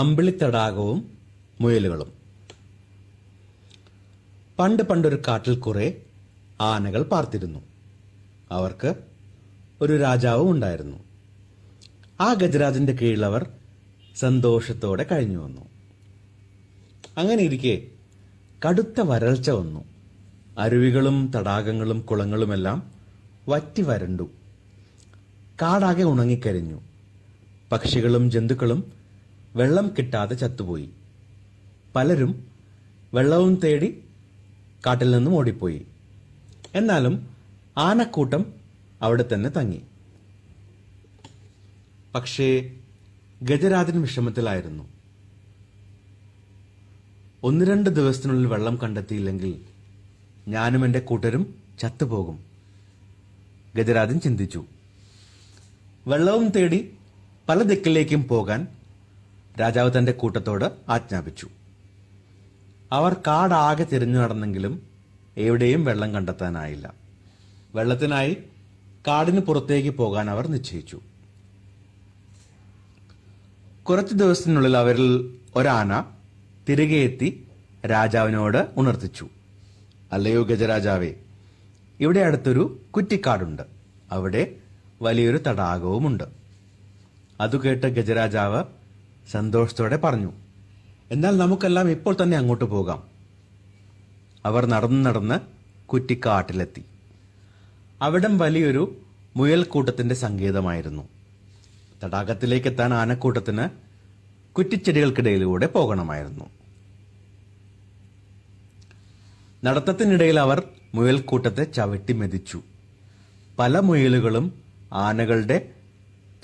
അമ്പിളിത്തടാകവും മുയലുകളും പണ്ട് പണ്ടൊരു കാട്ടിൽ കുറെ ആനകൾ പാർത്തിരുന്നു അവർക്ക് ഒരു രാജാവും ഉണ്ടായിരുന്നു ആ ഗജരാജന്റെ കീഴിലവർ സന്തോഷത്തോടെ കഴിഞ്ഞു വന്നു അങ്ങനെ ഇരിക്കെ കടുത്ത വരൾച്ച വന്നു അരുവികളും തടാകങ്ങളും കുളങ്ങളുമെല്ലാം വറ്റി വരണ്ടു കാടാകെ ഉണങ്ങിക്കരിഞ്ഞു പക്ഷികളും ജന്തുക്കളും വെള്ളം കിട്ടാതെ ചത്തുപോയി പലരും വെള്ളവും തേടി കാട്ടിൽ നിന്നും ഓടിപ്പോയി എന്നാലും ആനക്കൂട്ടം അവിടെ തന്നെ തങ്ങി പക്ഷേ ഗജരാജൻ വിഷമത്തിലായിരുന്നു ഒന്ന് രണ്ട് ദിവസത്തിനുള്ളിൽ വെള്ളം കണ്ടെത്തിയില്ലെങ്കിൽ ഞാനും എൻ്റെ കൂട്ടരും ചത്തുപോകും ഗജരാജൻ ചിന്തിച്ചു വെള്ളവും തേടി പല ദിക്കിലേക്കും പോകാൻ രാജാവ് തന്റെ കൂട്ടത്തോട് ആജ്ഞാപിച്ചു അവർ കാടാകെ തിരിഞ്ഞു നടന്നെങ്കിലും എവിടെയും വെള്ളം കണ്ടെത്താനായില്ല വെള്ളത്തിനായി കാടിന് പുറത്തേക്ക് പോകാൻ അവർ നിശ്ചയിച്ചു കുറച്ച് ദിവസത്തിനുള്ളിൽ അവരിൽ ഒരാന തിരികെ എത്തി രാജാവിനോട് ഉണർത്തിച്ചു അല്ലയോ ഗജരാജാവേ ഇവിടെ അടുത്തൊരു കുറ്റിക്കാടുണ്ട് അവിടെ വലിയൊരു തടാകവുമുണ്ട് അതുകേട്ട് ഗജരാജാവ് സന്തോഷത്തോടെ പറഞ്ഞു എന്നാൽ നമുക്കെല്ലാം ഇപ്പോൾ തന്നെ അങ്ങോട്ട് പോകാം അവർ നടന്നു നടന്ന് കുറ്റിക്കാട്ടിലെത്തി അവിടം വലിയൊരു മുയൽക്കൂട്ടത്തിന്റെ സങ്കേതമായിരുന്നു തടാകത്തിലേക്ക് എത്താൻ ആനക്കൂട്ടത്തിന് കുറ്റിച്ചെടികൾക്കിടയിലൂടെ പോകണമായിരുന്നു നടത്തത്തിനിടയിൽ അവർ മുയൽക്കൂട്ടത്തെ ചവിട്ടി മെതിച്ചു പല മുയലുകളും ആനകളുടെ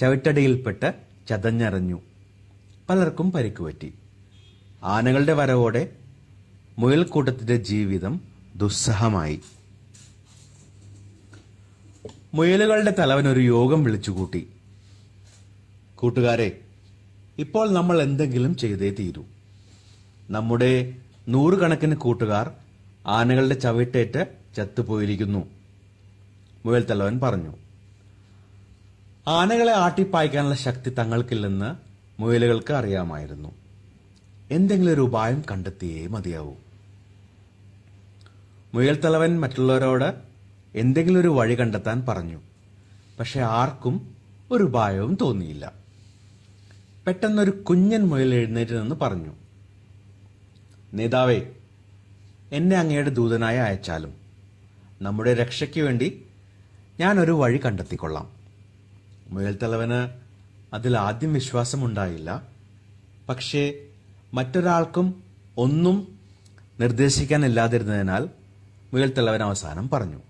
ചവിട്ടടിയിൽപ്പെട്ട് ചതഞ്ഞറിഞ്ഞു പലർക്കും പരിക്കുപറ്റി ആനകളുടെ വരവോടെ മുയൽക്കൂട്ടത്തിന്റെ ജീവിതം ദുസ്സഹമായി മുയലുകളുടെ തലവൻ ഒരു യോഗം വിളിച്ചുകൂട്ടി കൂട്ടുകാരെ ഇപ്പോൾ നമ്മൾ എന്തെങ്കിലും ചെയ്തേ തീരൂ നമ്മുടെ നൂറുകണക്കിന് കൂട്ടുകാർ ആനകളുടെ ചവിട്ടേറ്റ് ചത്തുപോയിരിക്കുന്നു മുയൽ തലവൻ പറഞ്ഞു ആനകളെ ആട്ടിപ്പായ്ക്കാനുള്ള ശക്തി തങ്ങൾക്കില്ലെന്ന് മുയലുകൾക്ക് അറിയാമായിരുന്നു എന്തെങ്കിലും ഒരു ഉപായം കണ്ടെത്തിയേ മതിയാവൂ മുയൽ തലവൻ മറ്റുള്ളവരോട് എന്തെങ്കിലും ഒരു വഴി കണ്ടെത്താൻ പറഞ്ഞു പക്ഷെ ആർക്കും ഒരു ഉപായവും തോന്നിയില്ല പെട്ടെന്നൊരു കുഞ്ഞൻ മുയൽ എഴുന്നേറ്റ് നിന്ന് പറഞ്ഞു നേതാവേ എന്നെ അങ്ങയുടെ ദൂതനായി അയച്ചാലും നമ്മുടെ രക്ഷയ്ക്ക് വേണ്ടി ഞാനൊരു വഴി കണ്ടെത്തിക്കൊള്ളാം മുയൽ തലവന് അതിൽ ആദ്യം വിശ്വാസമുണ്ടായില്ല പക്ഷേ മറ്റൊരാൾക്കും ഒന്നും നിർദ്ദേശിക്കാനില്ലാതിരുന്നതിനാൽ മുയൽത്തലവൻ അവസാനം പറഞ്ഞു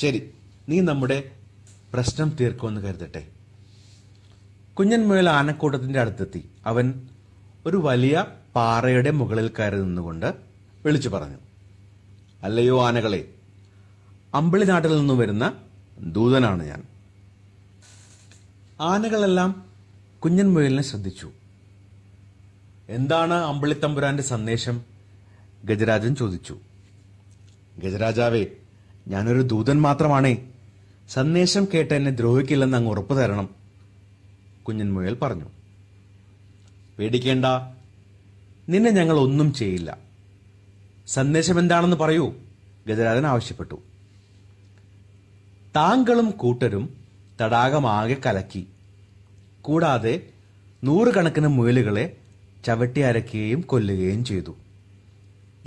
ശരി നീ നമ്മുടെ പ്രശ്നം തീർക്കുമെന്ന് കരുതട്ടെ കുഞ്ഞൻ മുയൽ ആനക്കൂട്ടത്തിന്റെ അടുത്തെത്തി അവൻ ഒരു വലിയ പാറയുടെ മുകളിൽ കയറി നിന്നുകൊണ്ട് വിളിച്ചു പറഞ്ഞു അല്ലയോ ആനകളെ അമ്പിളിനാട്ടിൽ നിന്നും വരുന്ന ദൂതനാണ് ഞാൻ ആനകളെല്ലാം കുഞ്ഞൻ മുയലിനെ ശ്രദ്ധിച്ചു എന്താണ് അമ്പിളിത്തമ്പുരാന്റെ സന്ദേശം ഗജരാജൻ ചോദിച്ചു ഗജരാജാവേ ഞാനൊരു ദൂതൻ മാത്രമാണേ സന്ദേശം കേട്ട് എന്നെ ദ്രോഹിക്കില്ലെന്ന് അങ്ങ് ഉറപ്പു തരണം കുഞ്ഞൻ മുയൽ പറഞ്ഞു പേടിക്കേണ്ട നിന്നെ ഞങ്ങൾ ഒന്നും ചെയ്യില്ല സന്ദേശം എന്താണെന്ന് പറയൂ ഗജരാജൻ ആവശ്യപ്പെട്ടു താങ്കളും കൂട്ടരും തടാകമാകെ കലക്കി കൂടാതെ നൂറുകണക്കിന് മുയലുകളെ അരക്കുകയും കൊല്ലുകയും ചെയ്തു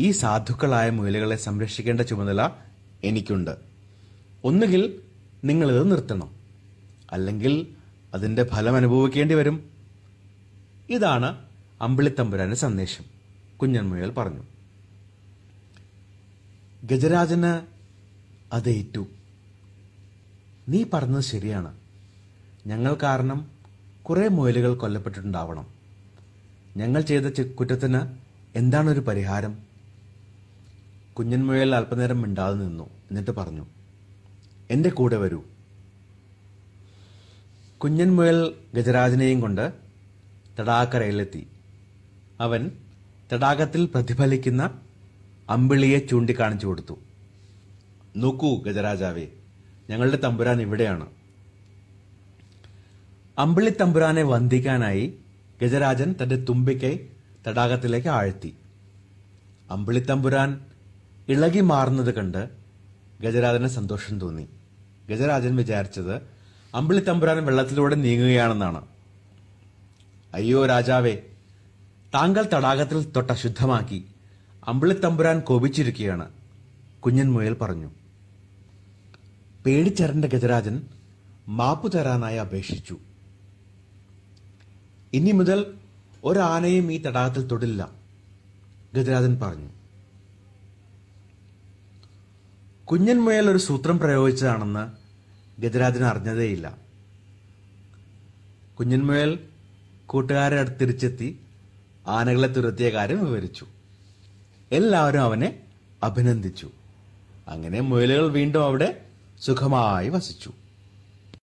ഈ സാധുക്കളായ മുയലുകളെ സംരക്ഷിക്കേണ്ട ചുമതല എനിക്കുണ്ട് ഒന്നുകിൽ നിങ്ങളിത് നിർത്തണം അല്ലെങ്കിൽ അതിൻ്റെ ഫലം അനുഭവിക്കേണ്ടി വരും ഇതാണ് അമ്പിളിത്തമ്പുരാന്റെ സന്ദേശം കുഞ്ഞൻ മുയൽ പറഞ്ഞു ഗജരാജന് അതേറ്റു നീ പറഞ്ഞത് ശരിയാണ് ഞങ്ങൾ കാരണം കുറേ മുയലുകൾ കൊല്ലപ്പെട്ടിട്ടുണ്ടാവണം ഞങ്ങൾ ചെയ്ത കുറ്റത്തിന് എന്താണൊരു പരിഹാരം കുഞ്ഞൻ മുയൽ അല്പനേരം മിണ്ടാതെ നിന്നു എന്നിട്ട് പറഞ്ഞു എൻ്റെ കൂടെ വരൂ കുഞ്ഞൻ മുയൽ ഗജരാജനെയും കൊണ്ട് തടാകരയിലെത്തി അവൻ തടാകത്തിൽ പ്രതിഫലിക്കുന്ന അമ്പിളിയെ ചൂണ്ടിക്കാണിച്ചു കൊടുത്തു നോക്കൂ ഗജരാജാവേ ഞങ്ങളുടെ തമ്പുരാൻ ഇവിടെയാണ് അമ്പിളി തമ്പുരാനെ വന്ദിക്കാനായി ഗജരാജൻ തന്റെ തുമ്പിക്കൈ തടാകത്തിലേക്ക് ആഴ്ത്തി അമ്പിളി തമ്പുരാൻ ഇളകി മാറുന്നത് കണ്ട് ഗജരാജന് സന്തോഷം തോന്നി ഗജരാജൻ വിചാരിച്ചത് അമ്പിളി തമ്പുരാൻ വെള്ളത്തിലൂടെ നീങ്ങുകയാണെന്നാണ് അയ്യോ രാജാവേ താങ്കൾ തടാകത്തിൽ തൊട്ടശുദ്ധമാക്കി അമ്പിളി തമ്പുരാൻ കോപിച്ചിരിക്കുകയാണ് കുഞ്ഞൻ മുയൽ പറഞ്ഞു പേടിച്ചറിഞ്ഞ ഗജരാജൻ മാപ്പു തരാനായി അപേക്ഷിച്ചു ഇനി മുതൽ ഒരാനയും ഈ തടാകത്തിൽ തൊടില്ല ഗജരാജൻ പറഞ്ഞു കുഞ്ഞൻ മുയൽ ഒരു സൂത്രം പ്രയോഗിച്ചതാണെന്ന് ഗജരാജൻ അറിഞ്ഞതേയില്ല കുഞ്ഞൻ മുയൽ കൂട്ടുകാരെ അടുത്തിരിച്ചെത്തി ആനകളെ തുരത്തിയ കാര്യം വിവരിച്ചു എല്ലാവരും അവനെ അഭിനന്ദിച്ചു അങ്ങനെ മുയലുകൾ വീണ്ടും അവിടെ 所以，我们爱不释手。